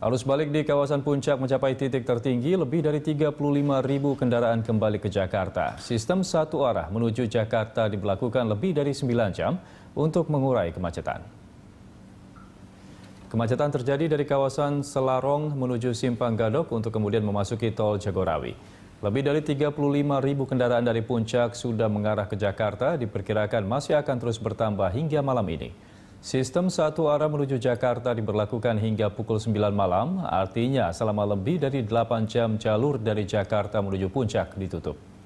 Arus balik di kawasan puncak mencapai titik tertinggi lebih dari 35 ribu kendaraan kembali ke Jakarta. Sistem satu arah menuju Jakarta diberlakukan lebih dari 9 jam untuk mengurai kemacetan. Kemacetan terjadi dari kawasan Selarong menuju Simpang Gadok untuk kemudian memasuki tol Jagorawi. Lebih dari 35 ribu kendaraan dari puncak sudah mengarah ke Jakarta diperkirakan masih akan terus bertambah hingga malam ini. Sistem satu arah menuju Jakarta diberlakukan hingga pukul 9 malam, artinya selama lebih dari 8 jam jalur dari Jakarta menuju puncak ditutup.